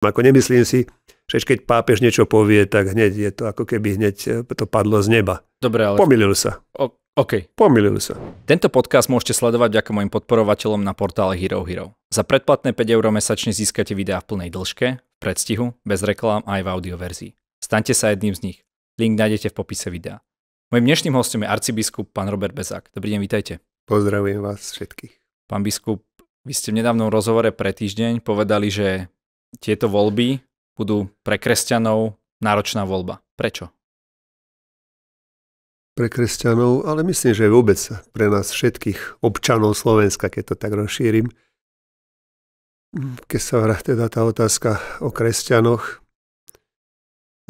No ako nemyslím si, že keď pápež niečo povie, tak hneď je to ako keby hneď eh, to padlo z neba. Dobre, ale... Pomýlil sa. O- OK. Pomýlil sa. Tento podcast môžete sledovať vďaka mojim podporovateľom na portále Hero Hero. Za predplatné 5 eur mesačne získate videá v plnej dĺžke, v predstihu, bez reklám a aj v audioverzii. Staňte sa jedným z nich. Link nájdete v popise videa. Mojím dnešným hostom je arcibiskup pán Robert Bezák. Dobrý deň, vítajte. Pozdravujem vás všetkých. Pán biskup, vy ste v nedávnom rozhovore pre týždeň povedali, že tieto voľby budú pre kresťanov náročná voľba. Prečo? Pre kresťanov, ale myslím, že vôbec pre nás všetkých občanov Slovenska, keď to tak rozšírim. Keď sa vrá teda tá otázka o kresťanoch,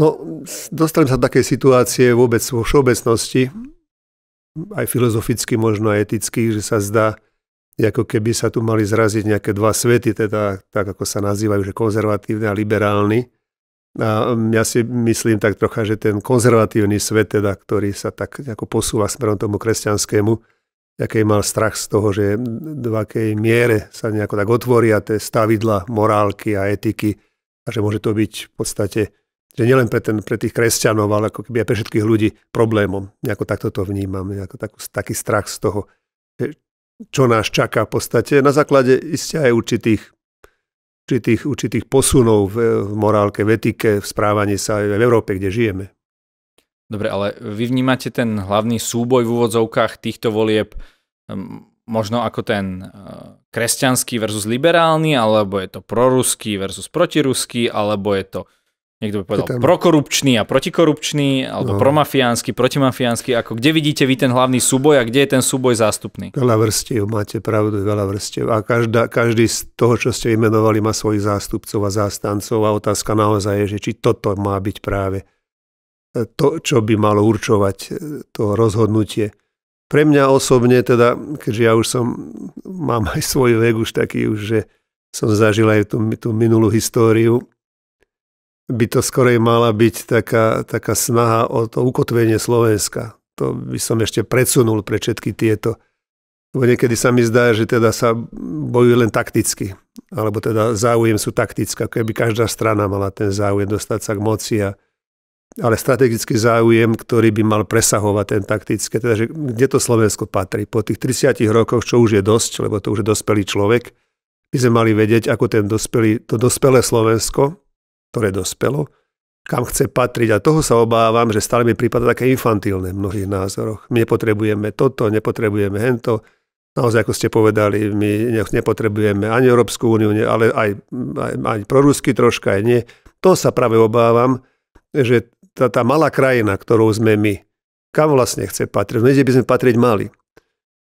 No, dostanem sa do takej situácie vôbec vo všeobecnosti, aj filozoficky, možno aj eticky, že sa zdá, ako keby sa tu mali zraziť nejaké dva svety, teda tak ako sa nazývajú, že konzervatívny a liberálny. A ja si myslím tak trocha, že ten konzervatívny svet, teda, ktorý sa tak ako posúva smerom tomu kresťanskému, aký mal strach z toho, že do akej miere sa nejako tak otvoria tie stavidla morálky a etiky a že môže to byť v podstate, že nielen pre, ten, pre tých kresťanov, ale ako keby aj pre všetkých ľudí problémom. Nejako takto to vnímam, nejako takú, taký strach z toho, čo nás čaká v podstate, na základe isté aj určitých, určitých, určitých posunov v, v morálke, v etike, v správaní sa aj v Európe, kde žijeme. Dobre, ale vy vnímate ten hlavný súboj v úvodzovkách týchto volieb ehm, možno ako ten eh, kresťanský versus liberálny, alebo je to proruský versus protiruský, alebo je to Niekto by povedal prokorupčný a protikorupčný, alebo no. promafiánsky, protimafiánsky, ako kde vidíte vy ten hlavný súboj a kde je ten súboj zástupný? Veľa vrstiev, máte pravdu, veľa vrstiev. A každá, každý z toho, čo ste vymenovali, má svojich zástupcov a zástancov a otázka naozaj je, že či toto má byť práve to, čo by malo určovať e, to rozhodnutie. Pre mňa osobne, teda, keďže ja už som, mám aj svoj vek už taký, už, že som zažil aj tú, tú minulú históriu, by to skorej mala byť taká, taká snaha o to ukotvenie Slovenska. To by som ešte predsunul pre všetky tieto. Lebo niekedy sa mi zdá, že teda sa bojujú len takticky. Alebo teda záujem sú taktická, keby každá strana mala ten záujem dostať sa k moci. A, ale strategický záujem, ktorý by mal presahovať ten taktický. Teda, že kde to Slovensko patrí? Po tých 30 rokoch, čo už je dosť, lebo to už je dospelý človek, by sme mali vedieť, ako ten dospelý, to dospelé Slovensko, ktoré dospelo, kam chce patriť. A toho sa obávam, že stále mi prípada také infantilné v mnohých názoroch. My nepotrebujeme toto, nepotrebujeme hento. Naozaj, ako ste povedali, my nepotrebujeme ani Európsku úniu, ale aj, aj, aj prorusky troška, aj nie. To sa práve obávam, že tá, tá malá krajina, ktorou sme my, kam vlastne chce patriť? No, kde by sme patriť mali?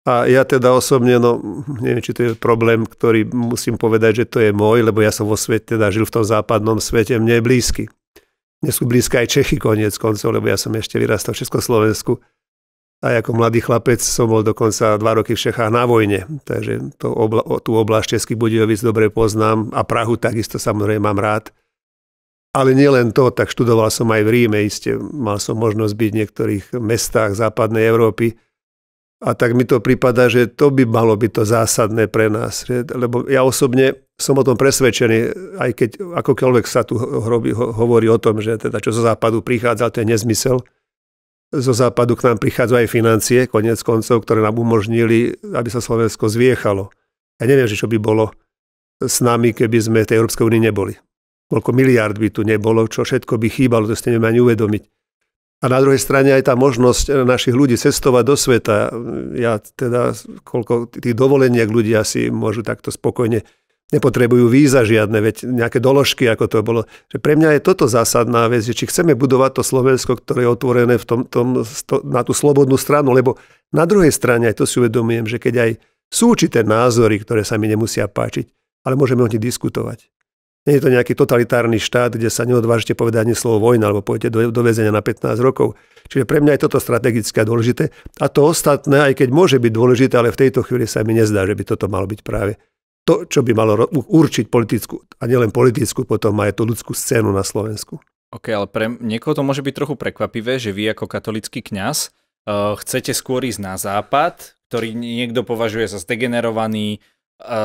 A ja teda osobne, no neviem, či to je problém, ktorý musím povedať, že to je môj, lebo ja som vo svete, teda žil v tom západnom svete, mne je blízky. Mne sú blízka aj Čechy koniec koncov, lebo ja som ešte vyrastal v Československu. A ako mladý chlapec som bol dokonca dva roky v Čechách na vojne, takže to obla, tú oblasť Českých budejovic dobre poznám a Prahu takisto samozrejme mám rád. Ale nielen to, tak študoval som aj v Ríme, iste mal som možnosť byť v niektorých mestách západnej Európy, a tak mi to prípada, že to by malo byť to zásadné pre nás. Lebo ja osobne som o tom presvedčený, aj keď akokoľvek sa tu hrobi, hovorí o tom, že teda čo zo západu prichádza, to je nezmysel. Zo západu k nám prichádzajú aj financie, konec koncov, ktoré nám umožnili, aby sa Slovensko zviechalo. Ja neviem, že čo by bolo s nami, keby sme v tej Európskej únii neboli. Koľko miliard by tu nebolo, čo všetko by chýbalo, to ste neviem ani uvedomiť. A na druhej strane aj tá možnosť našich ľudí cestovať do sveta. Ja teda, koľko tých dovoleniek ľudia si môžu takto spokojne nepotrebujú víza žiadne, veď nejaké doložky, ako to bolo. Že pre mňa je toto zásadná vec, že či chceme budovať to Slovensko, ktoré je otvorené v tom, tom, na tú slobodnú stranu, lebo na druhej strane aj to si uvedomujem, že keď aj sú určité názory, ktoré sa mi nemusia páčiť, ale môžeme o nich diskutovať. Nie je to nejaký totalitárny štát, kde sa neodvážite povedať ani slovo vojna, alebo pôjdete do, do väzenia na 15 rokov. Čiže pre mňa je toto strategické a dôležité. A to ostatné, aj keď môže byť dôležité, ale v tejto chvíli sa mi nezdá, že by toto malo byť práve to, čo by malo určiť politickú, a nielen politickú, potom aj tú ľudskú scénu na Slovensku. OK, ale pre niekoho to môže byť trochu prekvapivé, že vy ako katolický kňaz uh, chcete skôr ísť na západ, ktorý niekto považuje za zdegenerovaný,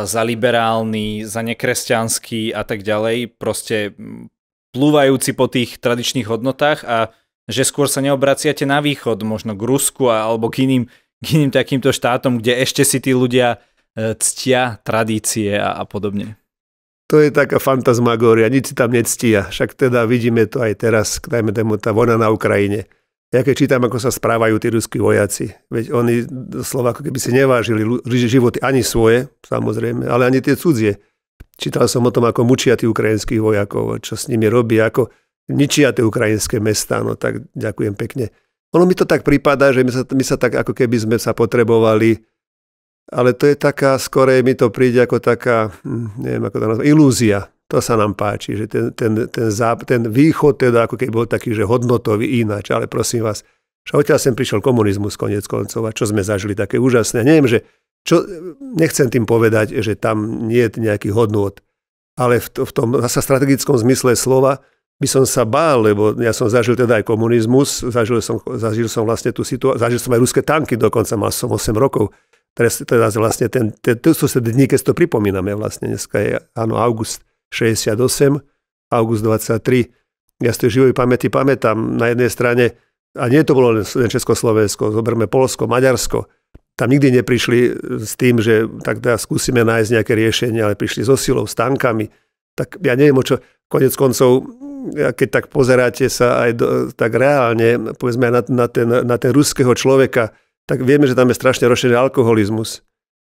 za liberálny, za nekresťanský a tak ďalej, proste plúvajúci po tých tradičných hodnotách a že skôr sa neobraciate na východ, možno k Rusku alebo k iným, k iným takýmto štátom, kde ešte si tí ľudia e, ctia tradície a, a podobne. To je taká fantasmagória, nič si tam nectia. Však teda vidíme to aj teraz, dajme tomu tá vojna na Ukrajine. Ja keď čítam, ako sa správajú tí ruskí vojaci, veď oni doslova ako keby si nevážili životy ani svoje, samozrejme, ale ani tie cudzie. Čítal som o tom, ako mučia tí ukrajinských vojakov, čo s nimi robí, ako ničia tie ukrajinské mesta, no tak ďakujem pekne. Ono mi to tak prípada, že my sa, my sa tak ako keby sme sa potrebovali, ale to je taká, skorej mi to príde ako taká, hm, neviem ako to nazvať, ilúzia to sa nám páči, že ten, ten, ten, záp, ten východ teda ako keby bol taký, že hodnotový ináč, ale prosím vás, že odtiaľ sem prišiel komunizmus konec koncov a čo sme zažili také úžasné. Neviem, že čo, nechcem tým povedať, že tam nie je nejaký hodnot, ale v, v tom zase strategickom zmysle slova by som sa bál, lebo ja som zažil teda aj komunizmus, zažil som, zažil som vlastne tú situáciu, zažil som aj ruské tanky, dokonca mal som 8 rokov, teraz, teraz vlastne ten, ten, to sú sa dní, keď to pripomíname vlastne, dneska je áno, august. 68, august 23. Ja z tej živej pamäti pamätám na jednej strane, a nie to bolo len Československo, zoberme Polsko, Maďarsko, tam nikdy neprišli e, s tým, že tak teda skúsime nájsť nejaké riešenie, ale prišli so silou, s tankami. Tak ja neviem, o čo, konec koncov, keď tak pozeráte sa aj do, tak reálne, povedzme aj na, na, ten, na ten ruského človeka, tak vieme, že tam je strašne rozšírený alkoholizmus.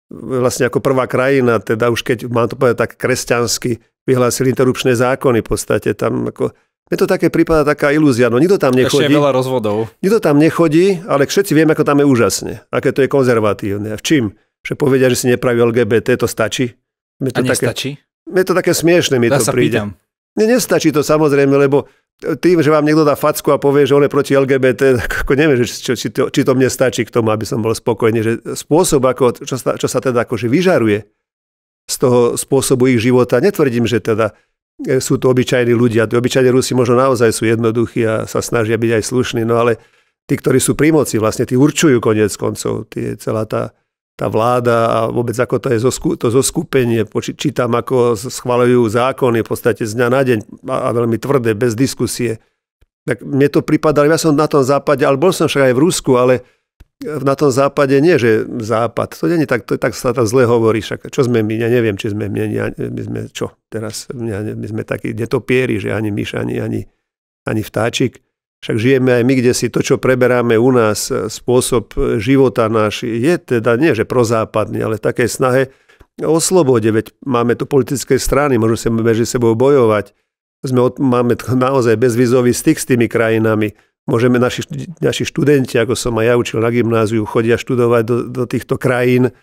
Vlastne ako prvá krajina, teda už keď mám to povedať tak kresťansky, vyhlásili interrupčné zákony v podstate. Tam ako, mne to také prípada taká ilúzia, no nikto tam nechodí. Ešte je veľa rozvodov. Nikto tam nechodí, ale všetci vieme, ako tam je úžasne, aké to je konzervatívne. A v čím? Že povedia, že si nepraví LGBT, to stačí? Mne to a nestačí? Také, mne to také smiešne mi Dá to sa príde. Pýtam. nestačí to samozrejme, lebo tým, že vám niekto dá facku a povie, že on je proti LGBT, tak ako neviem, či, či, či, to, či to mne stačí k tomu, aby som bol spokojný. Že spôsob, ako, čo, sa, čo sa teda akože vyžaruje, z toho spôsobu ich života. Netvrdím, že teda e, sú to obyčajní ľudia. Tí obyčajní Rusi možno naozaj sú jednoduchí a sa snažia byť aj slušní, no ale tí, ktorí sú pri moci, vlastne tí určujú koniec koncov. Tí, celá tá, tá vláda a vôbec ako to je zosku, to zoskupenie. Poči, čítam, ako schvaľujú zákony v podstate z dňa na deň a, a veľmi tvrdé, bez diskusie. Tak mne to pripadalo, ja som na tom západe, ale bol som však aj v Rusku, ale na tom západe nie, že západ. To nie je tak, to, tak sa tam zle hovorí. Však čo sme my? Ja neviem, či sme my. Ja, my sme čo? Teraz my, my sme takí netopieri, že ani myš, ani, ani, ani vtáčik. Však žijeme aj my, kde si to, čo preberáme u nás, e, spôsob e, života náš je teda nie, že prozápadný, ale také snahe o slobode. Veď máme tu politické strany, môžu sa medzi sebou bojovať. Sme, máme naozaj bezvizový styk s tými krajinami Môžeme, naši, naši študenti, ako som aj ja učil na gymnáziu, chodia študovať do, do týchto krajín,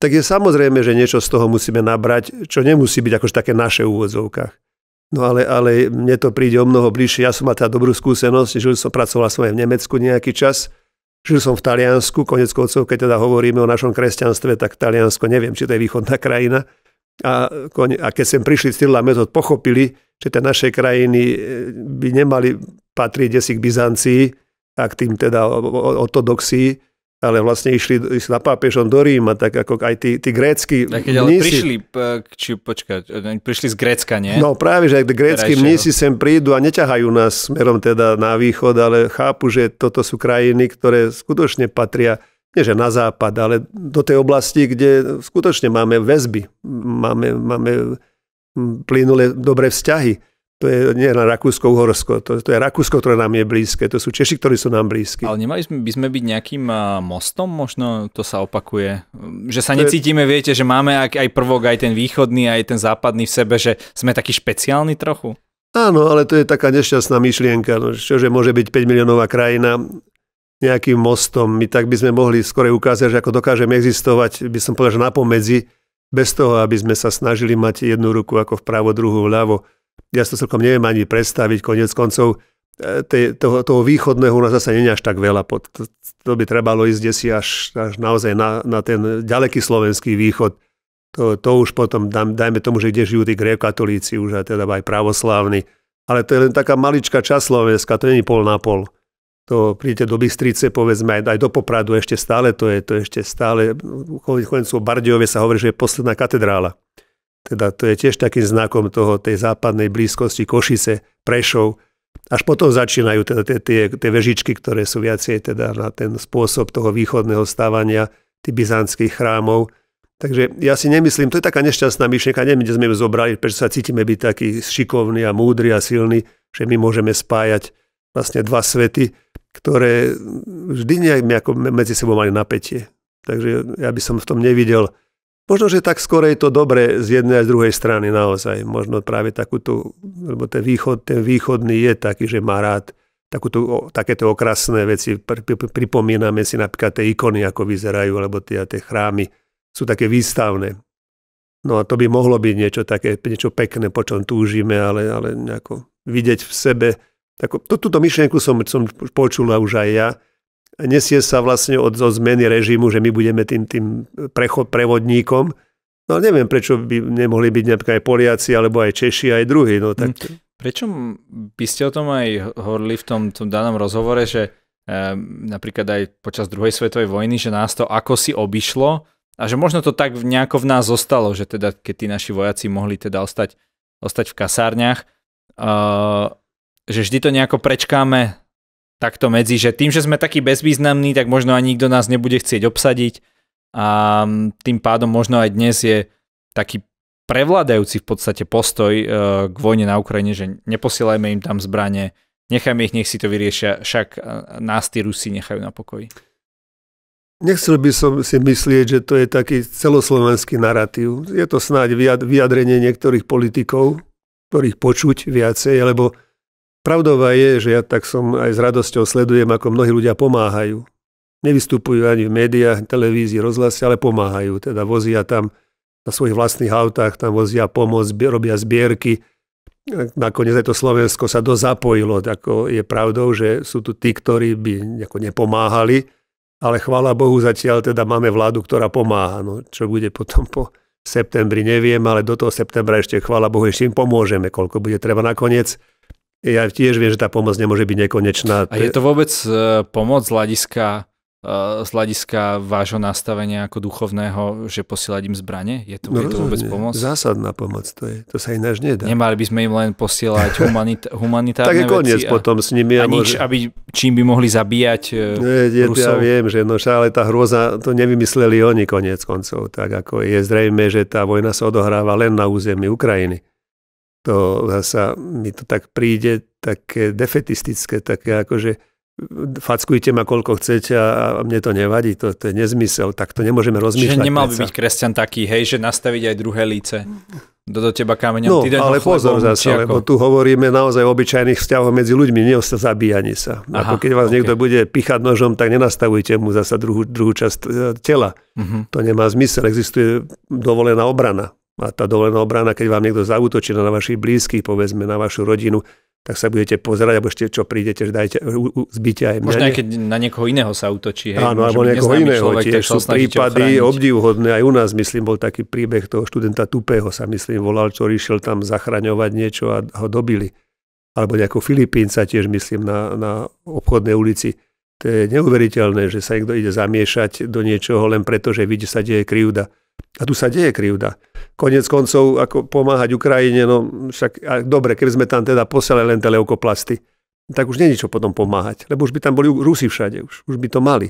tak je samozrejme, že niečo z toho musíme nabrať, čo nemusí byť akože také naše v úvodzovkách. No ale, ale mne to príde o mnoho bližšie. Ja som mal teda dobrú skúsenosť, žil som, pracoval som aj v Nemecku nejaký čas, žil som v Taliansku, konec koncov, keď teda hovoríme o našom kresťanstve, tak Taliansko, neviem, či to je východná krajina. A, a keď sem prišli Cyril a Metod, pochopili, že tie naše krajiny e, by nemali patrí desi k Byzancii a k tým teda ortodoxí, ale vlastne išli, išli na pápežom do Ríma, tak ako aj tí, tí grécky keď ale mnísi, prišli, či počkať, e, prišli z Grécka, nie? No práve, že aj grécky mnísi sem prídu a neťahajú nás smerom teda na východ, ale chápu, že toto sú krajiny, ktoré skutočne patria nie že na západ, ale do tej oblasti, kde skutočne máme väzby, máme, máme plynulé dobré vzťahy. To je nie na Rakúsko-Uhorsko, to, to je Rakúsko, ktoré nám je blízke, to sú Češi, ktorí sú nám blízki. Ale nemali by sme byť nejakým mostom, možno to sa opakuje, že sa necítime, viete, že máme aj prvok, aj ten východný, aj ten západný v sebe, že sme takí špeciálni trochu? Áno, ale to je taká nešťastná myšlienka, no, čože môže byť 5 miliónová krajina nejakým mostom. My tak by sme mohli skorej ukázať, že ako dokážeme existovať, by som povedal, že napomedzi, bez toho, aby sme sa snažili mať jednu ruku ako vpravo, druhú vľavo ja si to celkom neviem ani predstaviť, konec koncov te, toho, toho východného u nás zase nie až tak veľa. Pod, to, to by trebalo ísť desi až, až naozaj na, na ten ďaleký slovenský východ. To, to už potom, dám, dajme tomu, že kde žijú tí grekatolíci už a teda aj pravoslávni. Ale to je len taká malička časť Slovenska, to není pol na pol. To príde do Bystrice, povedzme, aj, aj do Popradu ešte stále to je, to ešte stále, koniec koncov Bardiove sa hovorí, že je posledná katedrála. Teda to je tiež takým znakom toho, tej západnej blízkosti Košice, Prešov. Až potom začínajú teda tie, tie, tie vežičky, ktoré sú viacej teda na ten spôsob toho východného stávania tých byzantských chrámov. Takže ja si nemyslím, to je taká nešťastná myšlienka, neviem, kde sme ju zobrali, prečo sa cítime byť taký šikovný a múdry a silný, že my môžeme spájať vlastne dva svety, ktoré vždy nejak medzi sebou mali napätie. Takže ja by som v tom nevidel Možno, že tak skorej je to dobre z jednej a z druhej strany naozaj. Možno práve takúto, lebo ten, východ, ten východný je taký, že má rád takúto, takéto okrasné veci. Pripomíname si napríklad tie ikony, ako vyzerajú, alebo tie, tie chrámy sú také výstavné. No a to by mohlo byť niečo také, niečo pekné, po čom túžime, ale, ale nejako vidieť v sebe. Tako, to, túto myšlienku som, som počula už aj ja, nesie sa vlastne od, od zmeny režimu, že my budeme tým, tým prechod, prevodníkom. No neviem, prečo by nemohli byť napríklad aj Poliaci, alebo aj Češi, aj druhí. No, tak... Mm. Prečo by ste o tom aj hovorili v tom, tom danom rozhovore, že e, napríklad aj počas druhej svetovej vojny, že nás to ako si obišlo a že možno to tak nejako v nás zostalo, že teda keď tí naši vojaci mohli teda ostať, ostať v kasárniach, e, že vždy to nejako prečkáme takto medzi, že tým, že sme takí bezvýznamní, tak možno ani nikto nás nebude chcieť obsadiť a tým pádom možno aj dnes je taký prevládajúci v podstate postoj e, k vojne na Ukrajine, že neposielajme im tam zbranie, nechajme ich, nech si to vyriešia, však e, nás tí Rusi nechajú na pokoji. Nechcel by som si myslieť, že to je taký celoslovenský narratív. Je to snáď vyjadrenie niektorých politikov, ktorých počuť viacej, lebo Pravdová je, že ja tak som aj s radosťou sledujem, ako mnohí ľudia pomáhajú. Nevystupujú ani v médiách, televízii, rozhlasie, ale pomáhajú. Teda vozia tam na svojich vlastných autách, tam vozia pomoc, robia zbierky. Nakoniec aj to Slovensko sa dozapojilo. Ako je pravdou, že sú tu tí, ktorí by nepomáhali, ale chvála Bohu zatiaľ teda máme vládu, ktorá pomáha. No, čo bude potom po septembri, neviem, ale do toho septembra ešte chvála Bohu ešte im pomôžeme, koľko bude treba nakoniec ja tiež viem, že tá pomoc nemôže byť nekonečná. A je to vôbec e, pomoc z hľadiska, e, z hľadiska vášho nastavenia ako duchovného, že posielať im zbranie? Je to, no, je to vôbec pomoc? Zásadná pomoc, to, je, to sa ináč nedá. Nemali by sme im len posielať humanit- humanitárne Tak je koniec a, potom s nimi. A, a nič, môže... aby, čím by mohli zabíjať ne, no, je, Rusov. Ja viem, že no, ale tá hrôza, to nevymysleli oni koniec koncov. Tak ako je zrejme, že tá vojna sa odohráva len na území Ukrajiny to zasa mi to tak príde také defetistické, také akože fackujte ma koľko chcete a mne to nevadí, to, to je nezmysel, tak to nemôžeme rozmýšľať. Čiže nemal by byť kresťan taký, hej, že nastaviť aj druhé líce. Do, do teba kameňom, no, ale ale no pozor zase, lebo tu hovoríme naozaj o obyčajných vzťahoch medzi ľuďmi, nie o zabíjaní sa. Aha, Ako keď vás okay. niekto bude pichať nožom, tak nenastavujte mu zasa druhú, druhú časť e, tela. Uh-huh. To nemá zmysel, existuje dovolená obrana. A tá dovolená obrana, keď vám niekto zautočí na vašich blízkych, povedzme na vašu rodinu, tak sa budete pozerať, alebo ešte čo prídete, že dajte, zbyť aj mňa. Možno aj keď na niekoho iného sa útočí. Hej, Áno, alebo niekoho iného. Človek, tiež sú prípady obdivhodné. Aj u nás, myslím, bol taký príbeh toho študenta Tupého sa, myslím, volal, čo išiel tam zachraňovať niečo a ho dobili. Alebo nejakého Filipínca tiež, myslím, na, na obchodnej ulici. To je neuveriteľné, že sa niekto ide zamiešať do niečoho len preto, že vidí, sa deje krivda. A tu sa deje krivda. Konec koncov, ako pomáhať Ukrajine, no však a dobre, keby sme tam teda poslali len tie leukoplasty, tak už není čo potom pomáhať, lebo už by tam boli Rusi všade, už, už by to mali.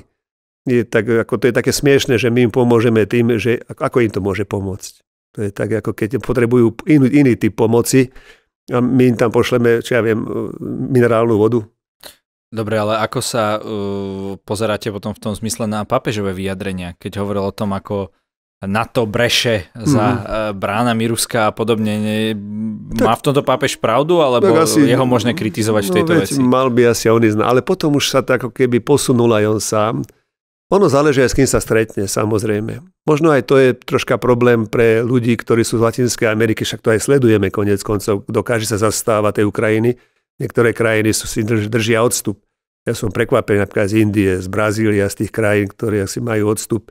Je tak, ako to je také smiešne, že my im pomôžeme tým, že ako im to môže pomôcť. To je tak, ako keď potrebujú iný, iný typ pomoci a my im tam pošleme, čo ja viem, minerálnu vodu, Dobre, ale ako sa uh, pozeráte potom v tom zmysle na papežové vyjadrenia, keď hovoril o tom, ako NATO breše za mm. E, bránami Ruska a podobne. Ne, tak, má v tomto pápež pravdu, alebo asi, jeho možné kritizovať no, v tejto veď, veci? Mal by asi on ísť, ale potom už sa tak ako keby posunul aj on sám. Ono záleží aj s kým sa stretne, samozrejme. Možno aj to je troška problém pre ľudí, ktorí sú z Latinskej Ameriky, však to aj sledujeme konec koncov, dokáže sa zastávať tej Ukrajiny. Niektoré krajiny sú, si drž, držia odstup. Ja som prekvapený napríklad z Indie, z Brazília, z tých krajín, ktoré asi majú odstup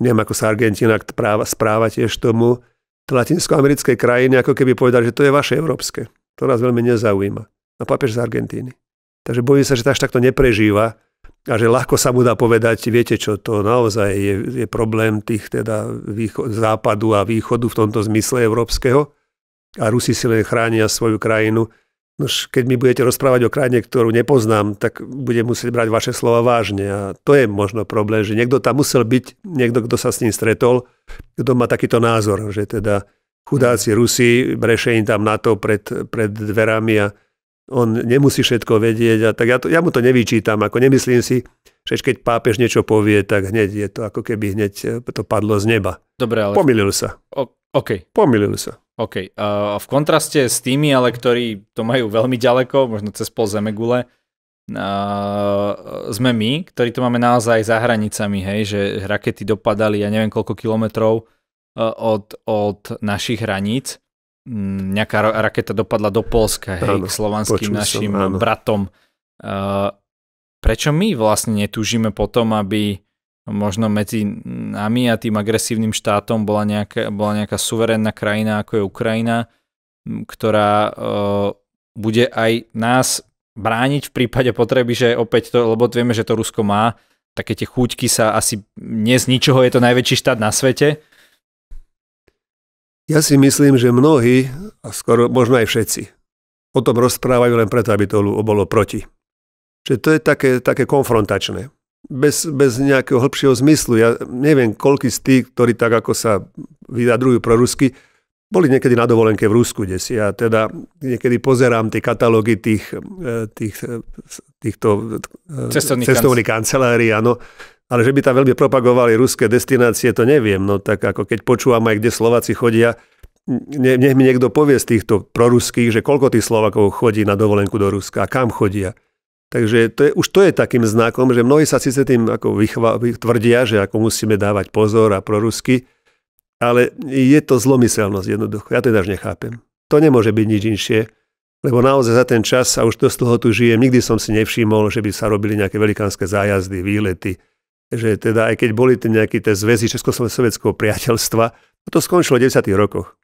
neviem, ako sa Argentina správa tiež tomu, tie latinskoamerické krajiny ako keby povedali, že to je vaše európske. To nás veľmi nezaujíma. A papež z Argentíny. Takže bojím sa, že až takto neprežíva a že ľahko sa mu dá povedať, viete čo, to naozaj je, je problém tých teda východ, západu a východu v tomto zmysle európskeho a Rusi si len chránia svoju krajinu Nož, keď mi budete rozprávať o krajine, ktorú nepoznám, tak budem musieť brať vaše slova vážne. A to je možno problém, že niekto tam musel byť, niekto, kto sa s ním stretol, kto má takýto názor, že teda chudáci Rusi, brešení tam tam to pred, pred dverami a on nemusí všetko vedieť. A tak ja, to, ja mu to nevyčítam, ako nemyslím si, že keď pápež niečo povie, tak hneď je to ako keby hneď to padlo z neba. Dobre, ale... Pomýlil sa. O- OK. Pomýlil sa. OK. Uh, v kontraste s tými, ale ktorí to majú veľmi ďaleko, možno cez pol zemegule, uh, sme my, ktorí to máme naozaj za hranicami, hej, že rakety dopadali, ja neviem koľko kilometrov uh, od, od našich hraníc. Mm, nejaká raketa dopadla do Polska, hej, áno, k slovanským našim som, bratom. Uh, prečo my vlastne netúžime potom, aby možno medzi nami a tým agresívnym štátom bola nejaká, bola nejaká suverénna krajina, ako je Ukrajina, ktorá e, bude aj nás brániť v prípade potreby, že opäť to, lebo vieme, že to Rusko má, také tie chúťky sa asi nie z ničoho je to najväčší štát na svete. Ja si myslím, že mnohí, a skoro možno aj všetci, o tom rozprávajú len preto, aby to bolo proti. Čiže to je také, také konfrontačné bez, bez nejakého hĺbšieho zmyslu. Ja neviem, koľký z tých, ktorí tak ako sa vyjadrujú pro rusky, boli niekedy na dovolenke v Rusku, kde si ja teda niekedy pozerám tie katalógy tých, e, tých, e, týchto e, cestovných, cestovných kancelárií, áno. Ale že by tam veľmi propagovali ruské destinácie, to neviem. No tak ako keď počúvam aj, kde Slováci chodia, ne, nech mi niekto povie z týchto proruských, že koľko tých Slovakov chodí na dovolenku do Ruska a kam chodia. Takže to je, už to je takým znakom, že mnohí sa síce tým ako vychva, tvrdia, že ako musíme dávať pozor a prorusky, ale je to zlomyselnosť jednoducho. Ja to až nechápem. To nemôže byť nič inšie, lebo naozaj za ten čas, a už dosť dlho tu žijem, nikdy som si nevšimol, že by sa robili nejaké velikánske zájazdy, výlety, že teda aj keď boli tie nejaké tie zväzy Československého priateľstva, to skončilo v 90. rokoch.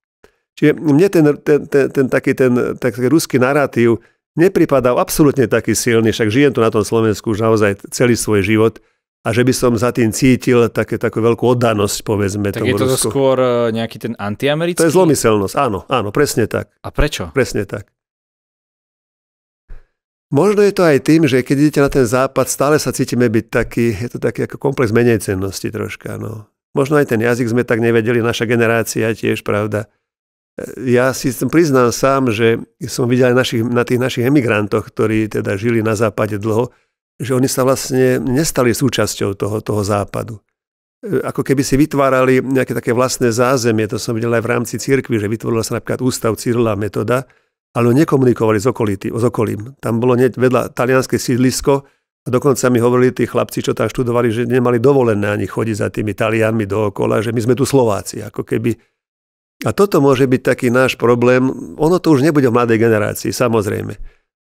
Čiže mne ten, ten, ten, ten taký ten, taký ruský narratív, nepripadal absolútne taký silný, však žijem tu na tom Slovensku už naozaj celý svoj život a že by som za tým cítil také, takú veľkú oddanosť, povedzme. Tak tomu je to Rusku. skôr e, nejaký ten antiamerický? To je zlomyselnosť, áno, áno, presne tak. A prečo? Presne tak. Možno je to aj tým, že keď idete na ten západ, stále sa cítime byť taký, je to taký ako komplex menej cennosti troška. No. Možno aj ten jazyk sme tak nevedeli, naša generácia tiež, pravda ja si priznám sám, že som videl aj našich, na tých našich emigrantoch, ktorí teda žili na západe dlho, že oni sa vlastne nestali súčasťou toho, toho západu. E, ako keby si vytvárali nejaké také vlastné zázemie, to som videl aj v rámci cirkvi, že vytvorila sa napríklad ústav Cyrila Metoda, ale nekomunikovali s, okolity, s okolím. Tam bolo vedľa talianské sídlisko a dokonca mi hovorili tí chlapci, čo tam študovali, že nemali dovolené ani chodiť za tými Talianmi dookola, že my sme tu Slováci, ako keby a toto môže byť taký náš problém. Ono to už nebude v mladej generácii, samozrejme.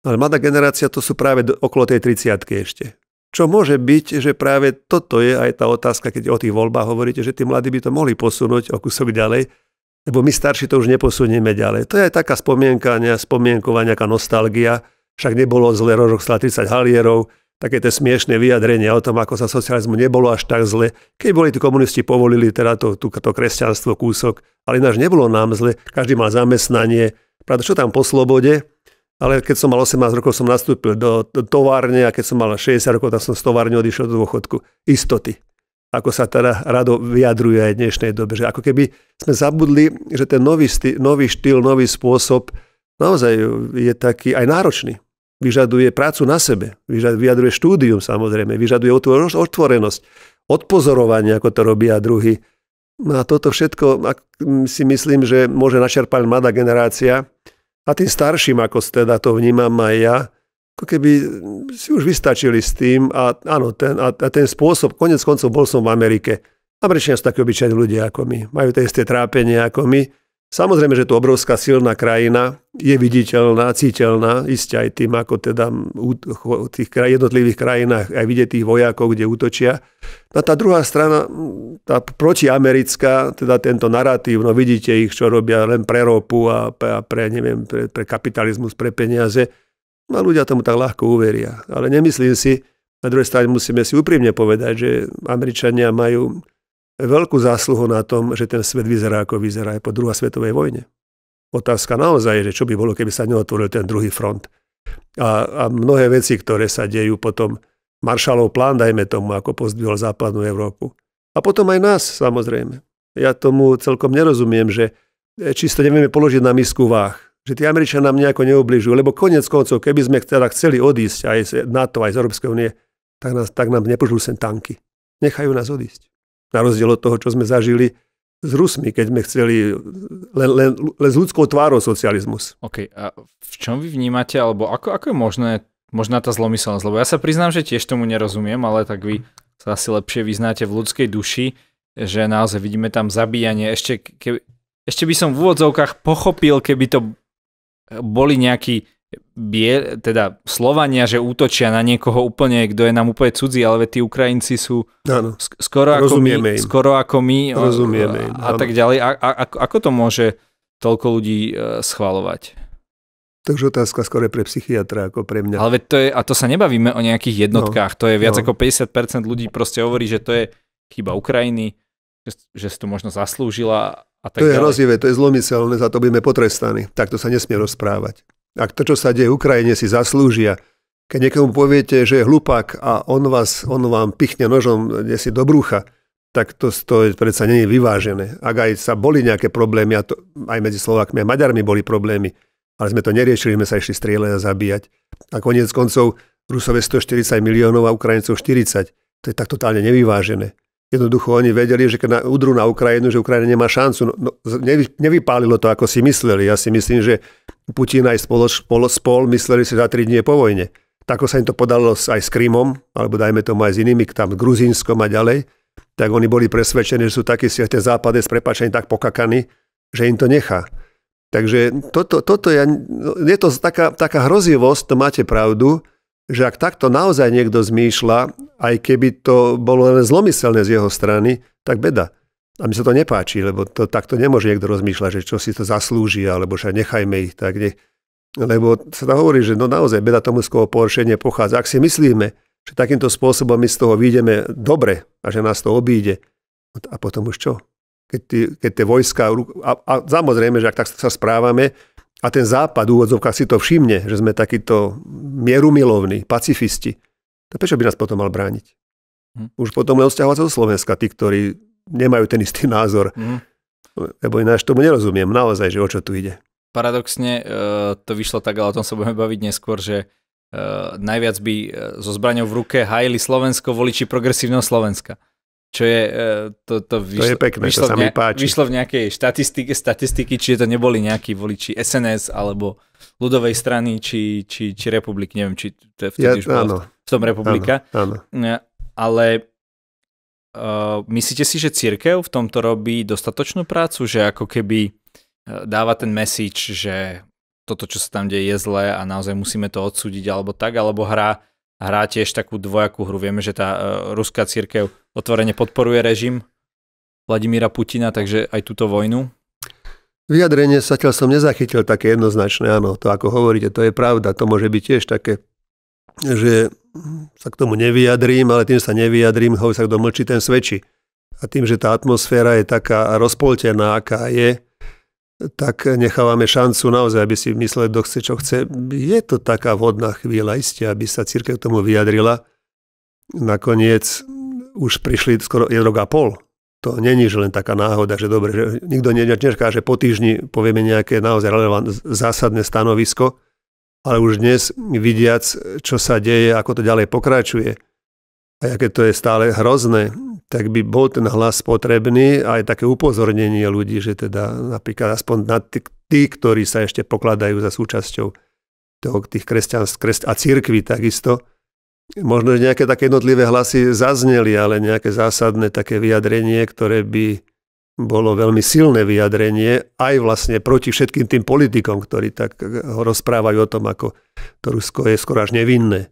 Ale mladá generácia to sú práve do, okolo tej 30 ešte. Čo môže byť, že práve toto je aj tá otázka, keď o tých voľbách hovoríte, že tí mladí by to mohli posunúť o kúsok ďalej, lebo my starší to už neposunieme ďalej. To je aj taká spomienka, spomienková, nejaká nostalgia. Však nebolo zle rožok 30 halierov, také tie smiešné vyjadrenia o tom, ako sa socializmu nebolo až tak zle, keď boli tu komunisti povolili teda to, to, to kresťanstvo kúsok, ale ináč nebolo nám zle, každý mal zamestnanie, pravda, čo tam po slobode, ale keď som mal 18 rokov, som nastúpil do továrne a keď som mal 60 rokov, tak som z továrne odišiel do dôchodku. Istoty. Ako sa teda rado vyjadruje aj v dnešnej dobe. Že ako keby sme zabudli, že ten nový, štýl, nový štýl, nový spôsob naozaj je taký aj náročný vyžaduje prácu na sebe, vyžaduje štúdium samozrejme, vyžaduje otvorenosť, odpozorovanie, ako to robia druhy. No a toto všetko ak si myslím, že môže načerpať mladá generácia a tým starším, ako teda to vnímam aj ja, ako keby si už vystačili s tým a, áno, ten, a, a ten spôsob, konec koncov bol som v Amerike. Američania sú takí obyčajní ľudia ako my, majú tie isté trápenie ako my, Samozrejme, že tu to obrovská silná krajina, je viditeľná, citeľná, iste aj tým, ako teda v tých jednotlivých krajinách aj vidieť tých vojakov, kde útočia. No a tá druhá strana, tá protiamerická, teda tento narratív, no vidíte ich, čo robia len pre ropu a a pre neviem, pre, pre kapitalizmus, pre peniaze. No a ľudia tomu tak ľahko uveria. Ale nemyslím si, na druhej strane musíme si úprimne povedať, že Američania majú veľkú zásluhu na tom, že ten svet vyzerá ako vyzerá aj po druhej svetovej vojne. Otázka naozaj je, že čo by bolo, keby sa neotvoril ten druhý front. A, a mnohé veci, ktoré sa dejú potom, Maršalov plán, dajme tomu, ako pozdvihol západnú Európu. A potom aj nás, samozrejme. Ja tomu celkom nerozumiem, že e, čisto nevieme položiť na misku váh že tie Američania nám nejako neubližujú, lebo konec koncov, keby sme teda chceli odísť aj z NATO, aj z Európskej únie, tak, nás, tak nám nepožujú sem tanky. Nechajú nás odísť. Na rozdiel od toho, čo sme zažili s Rusmi, keď sme chceli len, len, len s ľudskou tvárou socializmus. OK, a v čom vy vnímate, alebo ako, ako je možné, možná tá zlomyselnosť? Lebo ja sa priznám, že tiež tomu nerozumiem, ale tak vy sa asi lepšie vyznáte v ľudskej duši, že naozaj vidíme tam zabíjanie. Ešte, keby, ešte by som v úvodzovkách pochopil, keby to boli nejakí Bie, teda Slovania, že útočia na niekoho úplne, kto je nám úplne cudzí, ale tí Ukrajinci sú ano. skoro ako Rozumieme my, im. skoro ako my e, Rozumieme a, a tak ďalej. A, a, ako to môže toľko ľudí e, schvalovať? Takže otázka skôr pre psychiatra ako pre mňa. Ale to je, a to sa nebavíme o nejakých no. jednotkách, no, to je viac no. ako 50% ľudí proste hovorí, že to je chyba Ukrajiny, že, že si to možno zaslúžila a tak To je hrozivé, to je zlomyselné, za to budeme potrestaní. Takto sa nesmie rozprávať. Ak to, čo sa deje v Ukrajine, si zaslúžia. Keď niekomu poviete, že je hlupák a on, vás, on vám pichne nožom si do brucha, tak to, to predsa nie je vyvážené. Ak aj sa boli nejaké problémy, a to, aj medzi Slovákmi a Maďarmi boli problémy, ale sme to neriešili, sme sa išli strieľať a zabíjať. A koniec koncov Rusové 140 miliónov a Ukrajincov 40. To je tak totálne nevyvážené. Jednoducho oni vedeli, že keď udru na Ukrajinu, že Ukrajina nemá šancu. No, no nevy, nevypálilo to, ako si mysleli. Ja si myslím, že Putin aj spol, spol, spol mysleli si za tri dní po vojne. Tako sa im to podalo aj s Krymom, alebo dajme tomu aj s inými, tam Gruzínskom a ďalej. Tak oni boli presvedčení, že sú takí si ten západ je s prepačením tak pokakaní, že im to nechá. Takže toto, toto je, no, je to taká, taká hrozivosť, to máte pravdu, že ak takto naozaj niekto zmýšľa, aj keby to bolo len zlomyselné z jeho strany, tak beda. A mi sa to nepáči, lebo to, takto nemôže niekto rozmýšľať, že čo si to zaslúži, alebo že nechajme ich tak. Ne. Lebo sa tam hovorí, že no naozaj beda tomu z koho pohoršenie pochádza. Ak si myslíme, že takýmto spôsobom my z toho vyjdeme dobre a že nás to obíde, a potom už čo? Keď, ty, keď tie vojska, a, a samozrejme, že ak tak sa správame, a ten západ v úvodzovkách si to všimne, že sme takíto mierumilovní, pacifisti, to prečo by nás potom mal brániť? Hm. Už potom len odsťahovať sa do Slovenska, tí, ktorí nemajú ten istý názor. Hm. Lebo ináč tomu nerozumiem naozaj, že o čo tu ide. Paradoxne e, to vyšlo tak, ale o tom sa budeme baviť neskôr, že e, najviac by e, so zbraňou v ruke hajili Slovensko voliči progresívneho Slovenska čo je, e, to, to, vyšlo, to je pekné, vyšlo, to sa mi páči. vyšlo v nejakej štatistike, statistiky, či to neboli nejakí voliči SNS alebo ľudovej strany, či, či, či republik, neviem, či to je vtedy ja, už áno, v tom republika. Áno, áno. Ale uh, myslíte si, že církev v tomto robí dostatočnú prácu, že ako keby e, dáva ten message, že toto, čo sa tam deje, je zlé a naozaj musíme to odsúdiť alebo tak, alebo hrá, hrá tiež takú dvojakú hru. Vieme, že tá uh, ruská církev otvorene podporuje režim Vladimíra Putina, takže aj túto vojnu. Vyjadrenie sa zatiaľ som nezachytil také jednoznačné, áno, to ako hovoríte, to je pravda, to môže byť tiež také, že sa k tomu nevyjadrím, ale tým sa nevyjadrím, hovorí sa, kto mlčí, ten svedčí. A tým, že tá atmosféra je taká rozpoltená, aká je, tak nechávame šancu naozaj, aby si myslel, kto chce, čo chce. Je to taká vhodná chvíľa, iste, aby sa církev k tomu vyjadrila. Nakoniec už prišli skoro jeden rok a pol. To není, že len taká náhoda, že dobre, že nikto nečaká, že po týždni povieme nejaké naozaj relevantné zásadné stanovisko, ale už dnes vidiac, čo sa deje, ako to ďalej pokračuje a aké to je stále hrozné, tak by bol ten hlas potrebný a aj také upozornenie ľudí, že teda napríklad aspoň na tí, tí ktorí sa ešte pokladajú za súčasťou toho, tých kresťanstv kresť, a církvy takisto, možno, že nejaké také jednotlivé hlasy zazneli, ale nejaké zásadné také vyjadrenie, ktoré by bolo veľmi silné vyjadrenie aj vlastne proti všetkým tým politikom, ktorí tak ho rozprávajú o tom, ako to Rusko je skoro až nevinné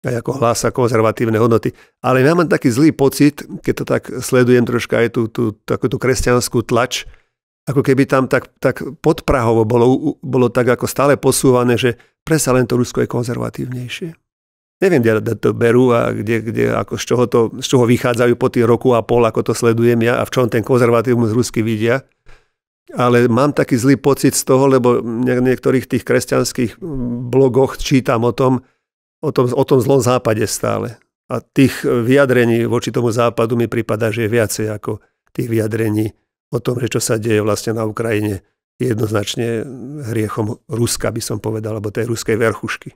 aj ako hlása konzervatívne hodnoty. Ale ja mám taký zlý pocit, keď to tak sledujem troška aj tú, tú, takú tú kresťanskú tlač, ako keby tam tak, tak podprahovo bolo, bolo tak ako stále posúvané, že presa len to Rusko je konzervatívnejšie neviem, kde to berú a kde, kde, ako z, čoho to, z čoho vychádzajú po tých roku a pol, ako to sledujem ja a v čom ten konzervatívmus rusky vidia. Ale mám taký zlý pocit z toho, lebo v niektorých tých kresťanských blogoch čítam o tom, o tom, o tom zlom západe stále. A tých vyjadrení voči tomu západu mi prípada, že je viacej ako tých vyjadrení o tom, že čo sa deje vlastne na Ukrajine, je jednoznačne hriechom Ruska, by som povedal, alebo tej ruskej verchušky.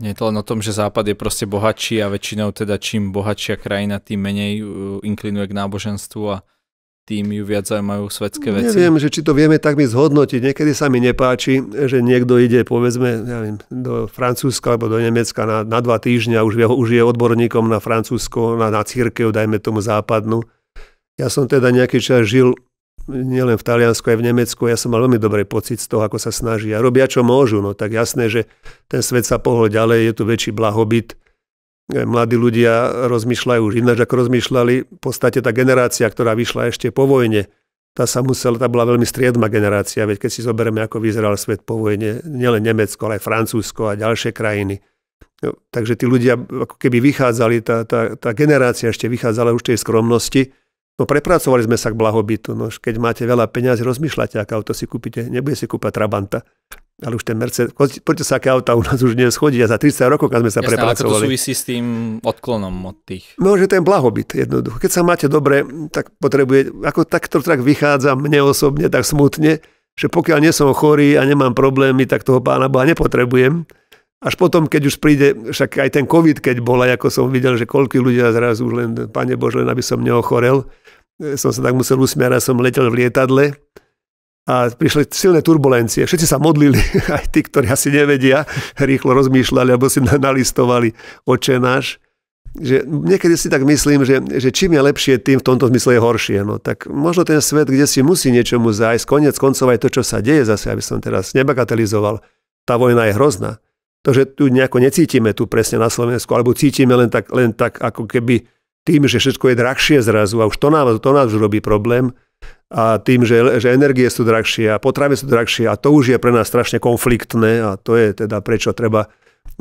Nie je to len o tom, že Západ je proste bohatší a väčšinou teda čím bohatšia krajina, tým menej uh, inklinuje k náboženstvu a tým ju viac zaujímajú svetské veci. Neviem, že či to vieme tak mi zhodnotiť. Niekedy sa mi nepáči, že niekto ide povedzme viem, do Francúzska alebo do Nemecka na, na dva týždňa, už, už je odborníkom na Francúzsko, na, na církev, dajme tomu západnú. Ja som teda nejaký čas žil nielen v Taliansku, aj v Nemecku, ja som mal veľmi dobrý pocit z toho, ako sa a Robia, čo môžu, no tak jasné, že ten svet sa pohol ďalej, je tu väčší blahobyt. E, mladí ľudia rozmýšľajú už ináč, ako rozmýšľali. V podstate tá generácia, ktorá vyšla ešte po vojne, tá sa musela, tá bola veľmi striedma generácia, veď keď si zoberieme, ako vyzeral svet po vojne, nielen Nemecko, ale aj Francúzsko a ďalšie krajiny. No, takže tí ľudia ako keby vychádzali, tá, tá, tá generácia ešte vychádzala už tej skromnosti, No prepracovali sme sa k blahobytu. No, keď máte veľa peňazí, rozmýšľate, aké auto si kúpite. Nebude si kúpať Trabanta. Ale už ten Mercedes, poďte sa, aké auta u nás už chodí A za 30 rokov, keď sme sa Jasne, prepracovali. Ale to súvisí s tým odklonom od tých. No, že ten blahobyt jednoducho. Keď sa máte dobre, tak potrebuje, ako takto tak vychádza mne osobne, tak smutne, že pokiaľ nie som chorý a nemám problémy, tak toho pána Boha nepotrebujem. Až potom, keď už príde, však aj ten COVID, keď bol, ako som videl, že koľko ľudia zrazu už len, pane Bože, len aby som neochorel, e, som sa tak musel usmiať, som letel v lietadle a prišli silné turbulencie. Všetci sa modlili, aj tí, ktorí asi nevedia, rýchlo rozmýšľali alebo si nalistovali oče náš. Že niekedy si tak myslím, že, že čím je lepšie, tým v tomto zmysle je horšie. No, tak možno ten svet, kde si musí niečomu zájsť, konec koncov aj to, čo sa deje zase, aby som teraz nebagatelizoval. Tá vojna je hrozná to, že tu nejako necítime tu presne na Slovensku, alebo cítime len tak, len tak ako keby tým, že všetko je drahšie zrazu a už to nám, to nám už robí problém a tým, že, že energie sú drahšie a potravy sú drahšie a to už je pre nás strašne konfliktné a to je teda prečo treba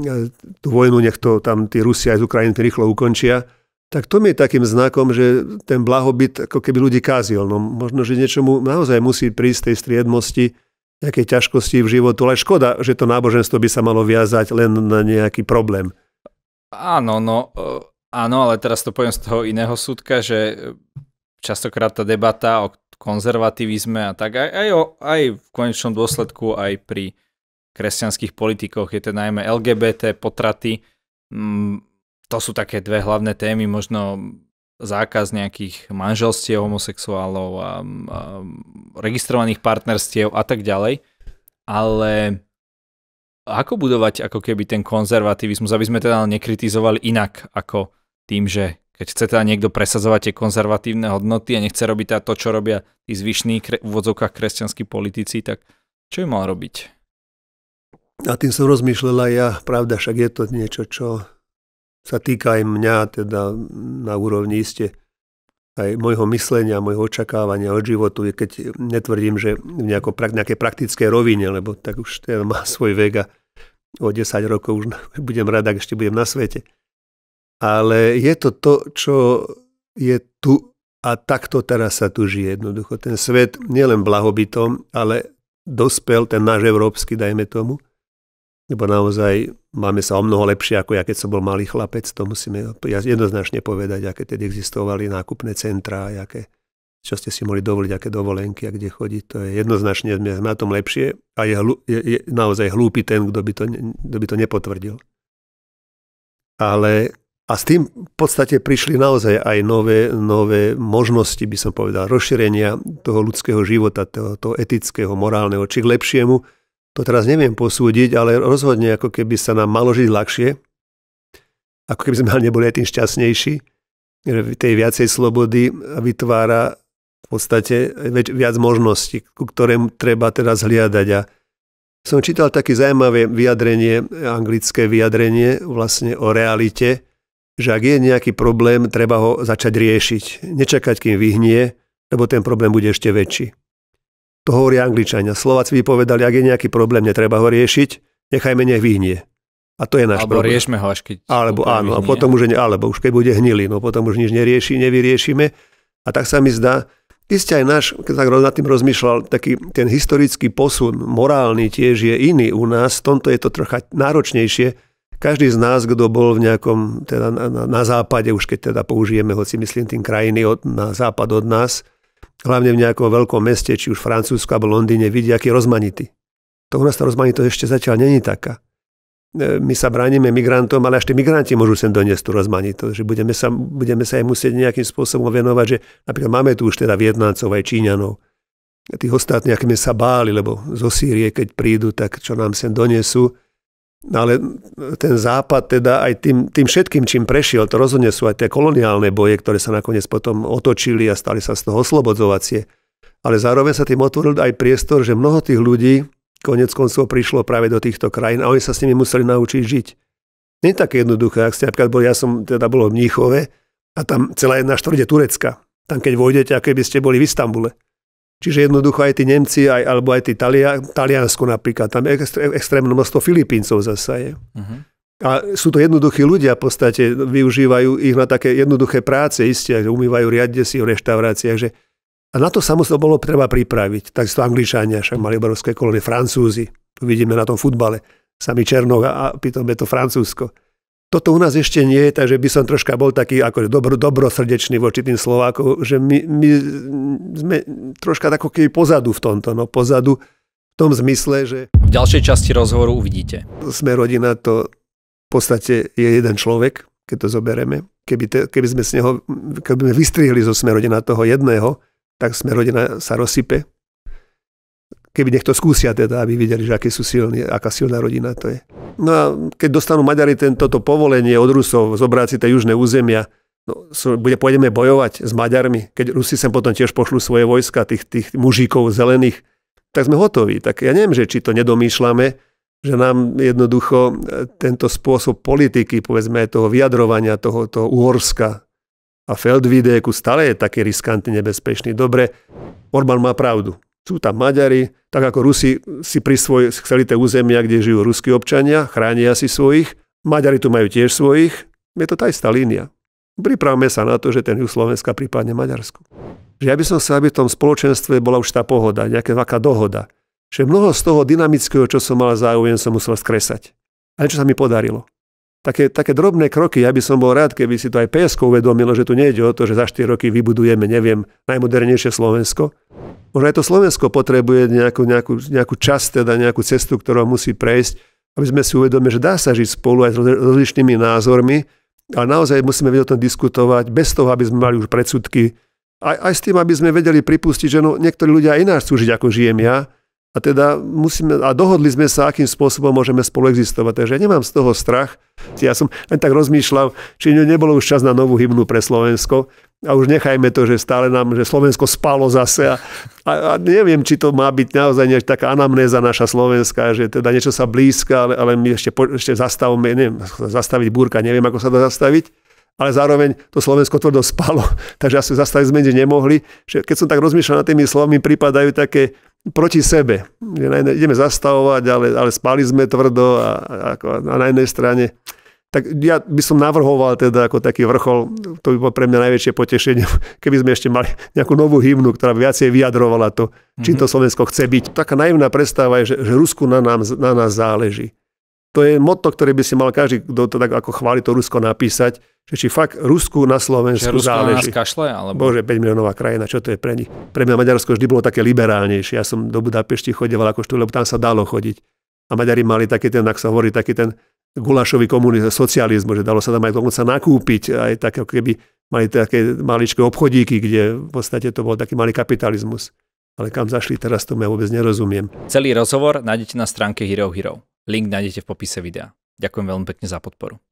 e, tú vojnu, nech to tam tí Rusia aj z Ukrajiny rýchlo ukončia, tak to mi je takým znakom, že ten blahobyt ako keby ľudí kázil. No, možno, že niečomu naozaj musí prísť tej striednosti nejaké ťažkosti v životu, ale škoda, že to náboženstvo by sa malo viazať len na nejaký problém. Áno, no e, áno, ale teraz to poviem z toho iného súdka, že e, častokrát tá debata o konzervativizme a tak aj, aj, o, aj v konečnom dôsledku aj pri kresťanských politikoch je to najmä LGBT, potraty. Mm, to sú také dve hlavné témy, možno zákaz nejakých manželstiev homosexuálov a, a registrovaných partnerstiev a tak ďalej. Ale ako budovať ako keby ten konzervativizmus, aby sme teda nekritizovali inak ako tým, že keď chce teda niekto presadzovať tie konzervatívne hodnoty a nechce robiť teda to, čo robia tí zvyšní kre- v úvodzovkách kresťanskí politici, tak čo im mal robiť? A tým som rozmýšľal aj ja, pravda, však je to niečo, čo sa týka aj mňa, teda na úrovni iste aj môjho myslenia, môjho očakávania od životu, keď netvrdím, že v nejako, nejaké praktické rovine, lebo tak už ten teda má svoj vek a o 10 rokov už budem rád, ak ešte budem na svete. Ale je to to, čo je tu a takto teraz sa tu žije jednoducho. Ten svet nielen blahobytom, ale dospel, ten náš európsky, dajme tomu, lebo naozaj máme sa o mnoho lepšie ako ja, keď som bol malý chlapec, to musíme jednoznačne povedať, aké tedy existovali nákupné centrá, aké, čo ste si mohli dovoliť, aké dovolenky a kde chodiť. To je jednoznačne na tom lepšie a je, je, je naozaj hlúpy ten, kto by, to, kto by to nepotvrdil. Ale a s tým v podstate prišli naozaj aj nové, nové možnosti, by som povedal, rozšírenia toho ľudského života, toho, toho etického, morálneho, či k lepšiemu, to teraz neviem posúdiť, ale rozhodne ako keby sa nám malo žiť ľahšie, ako keby sme ale neboli aj tým šťastnejší, tej viacej slobody vytvára v podstate viac možností, ku ktorým treba teraz hliadať. A som čítal také zaujímavé vyjadrenie, anglické vyjadrenie vlastne o realite, že ak je nejaký problém, treba ho začať riešiť. Nečakať, kým vyhnie, lebo ten problém bude ešte väčší. To hovorí Angličania. Slováci by povedali, ak je nejaký problém, netreba ho riešiť, nechajme nech vyhnie. A to je náš alebo problém. riešme ho až keď... Alebo áno, vyhnie. a potom už, alebo už keď bude hnilý, no potom už nič nerieši, nevyriešime. A tak sa mi zdá, Isté aj náš, keď tak nad tým rozmýšľal, taký ten historický posun, morálny tiež je iný u nás, v tomto je to trocha náročnejšie. Každý z nás, kto bol v nejakom, teda na, na, na západe, už keď teda použijeme, hoci myslím tým krajiny od, na západ od nás, hlavne v nejakom veľkom meste, či už Francúzsku alebo Londýne, vidia, aký je rozmanitý. To u nás tá rozmanitosť ešte zatiaľ není taká. E, my sa bránime migrantom, ale až tí migranti môžu sem doniesť tú rozmanitosť, že budeme sa, budeme sa aj musieť nejakým spôsobom venovať, že napríklad máme tu už teda Vietnáncov aj Číňanov. Tých ostatných, akými sa báli, lebo zo Sýrie, keď prídu, tak čo nám sem donesú, No ale ten západ teda aj tým, tým všetkým, čím prešiel, to rozhodne sú aj tie koloniálne boje, ktoré sa nakoniec potom otočili a stali sa z toho oslobodzovacie. Ale zároveň sa tým otvoril aj priestor, že mnoho tých ľudí konec koncov prišlo práve do týchto krajín a oni sa s nimi museli naučiť žiť. Nie je také jednoduché, ak ste napríklad boli, ja som teda bol v Mníchove a tam celá jedna je Turecka. Tam keď vojdete, ako by ste boli v Istambule. Čiže jednoducho aj tí Nemci, aj, alebo aj tí Talia, Taliansko napríklad, tam extré, extrémne množstvo Filipíncov zasa je. Uh-huh. A sú to jednoduchí ľudia, v podstate využívajú ich na také jednoduché práce, isté, umývajú riadne si v reštauráciách. Že... A na to samozrejme bolo treba pripraviť. Takisto Angličania, však mali obrovské kolóny, Francúzi, vidíme na tom futbale, sami Černok a, a pritom je to Francúzsko toto u nás ešte nie je, takže by som troška bol taký ako dobro, dobrosrdečný voči tým Slovákom, že my, my sme troška tako keby pozadu v tomto, no pozadu v tom zmysle, že... V ďalšej časti rozhovoru uvidíte. Sme rodina, to v podstate je jeden človek, keď to zoberieme. Keby, te, keby sme z neho, keby sme vystrihli zo sme rodina toho jedného, tak sme rodina sa rozsype keby niekto skúsia teda, aby videli, že aké sú silní, aká silná rodina to je. No a keď dostanú Maďari toto povolenie od Rusov zobrať si tie južné územia, no, so, bude, pôjdeme bojovať s Maďarmi, keď Rusi sem potom tiež pošlú svoje vojska, tých, tých mužíkov zelených, tak sme hotoví. Tak ja neviem, že či to nedomýšľame, že nám jednoducho e, tento spôsob politiky, povedzme aj toho vyjadrovania, toho, toho Uhorska a Feldvideku stále je taký riskantný, nebezpečný. Dobre, Orbán má pravdu. Sú tam Maďari, tak ako Rusi si prisvoj, chceli tie územia, kde žijú ruskí občania, chránia si svojich. Maďari tu majú tiež svojich. Je to tá istá línia. Pripravme sa na to, že ten juh Slovenska prípadne Maďarsku. Že ja by som sa, aby v tom spoločenstve bola už tá pohoda, nejaká taká dohoda. Že mnoho z toho dynamického, čo som mal záujem, som musel skresať. A niečo sa mi podarilo také, také drobné kroky. Ja by som bol rád, keby si to aj PSK uvedomilo, že tu nejde o to, že za 4 roky vybudujeme, neviem, najmodernejšie Slovensko. Možno aj to Slovensko potrebuje nejakú, nejakú, nejakú časť, teda nejakú cestu, ktorá musí prejsť, aby sme si uvedomili, že dá sa žiť spolu aj s rozličnými názormi, ale naozaj musíme vedieť o tom diskutovať bez toho, aby sme mali už predsudky. Aj, aj s tým, aby sme vedeli pripustiť, že no, niektorí ľudia ináč chcú žiť, ako žijem ja, a teda musíme, a dohodli sme sa, akým spôsobom môžeme spolu existovať. Takže ja nemám z toho strach. Ja som len tak rozmýšľal, či nebolo už čas na novú hymnu pre Slovensko. A už nechajme to, že stále nám, že Slovensko spalo zase. A, a, a neviem, či to má byť naozaj nejaká taká anamnéza naša Slovenska, že teda niečo sa blízka, ale, ale my ešte, po, ešte zastavme, neviem, zastaviť búrka, neviem, ako sa to zastaviť ale zároveň to Slovensko tvrdo spalo, takže asi zastaviť sme nemohli. Keď som tak rozmýšľal nad tými slovami, pripadajú také proti sebe. jednej, ideme zastavovať, ale, ale spali sme tvrdo a, a, a na jednej strane. Tak ja by som navrhoval teda ako taký vrchol, to by bolo pre mňa najväčšie potešenie, keby sme ešte mali nejakú novú hymnu, ktorá viacej vyjadrovala to, čím to mhm. Slovensko chce byť. Taká naivná prestáva je, že, že Rusku na, nám, na nás záleží. To je motto, ktoré by si mal každý, kto to tak ako chváli to Rusko napísať, že či fakt Rusku na Slovensku Rusko záleží. Rusko kašle, alebo... Bože, 5 miliónová krajina, čo to je pre nich? Pre mňa Maďarsko vždy bolo také liberálnejšie. Ja som do Budapešti chodeval ako štúr, lebo tam sa dalo chodiť. A Maďari mali taký ten, ak sa hovorí, taký ten gulašový komunizmus, socializmus, že dalo sa tam aj dokonca nakúpiť, aj tak ako keby mali také maličké obchodíky, kde v podstate to bol taký malý kapitalizmus. Ale kam zašli teraz, to ja vôbec nerozumiem. Celý rozhovor nájdete na stránke Hero Hero. Link nájdete v popise videa. Ďakujem veľmi pekne za podporu.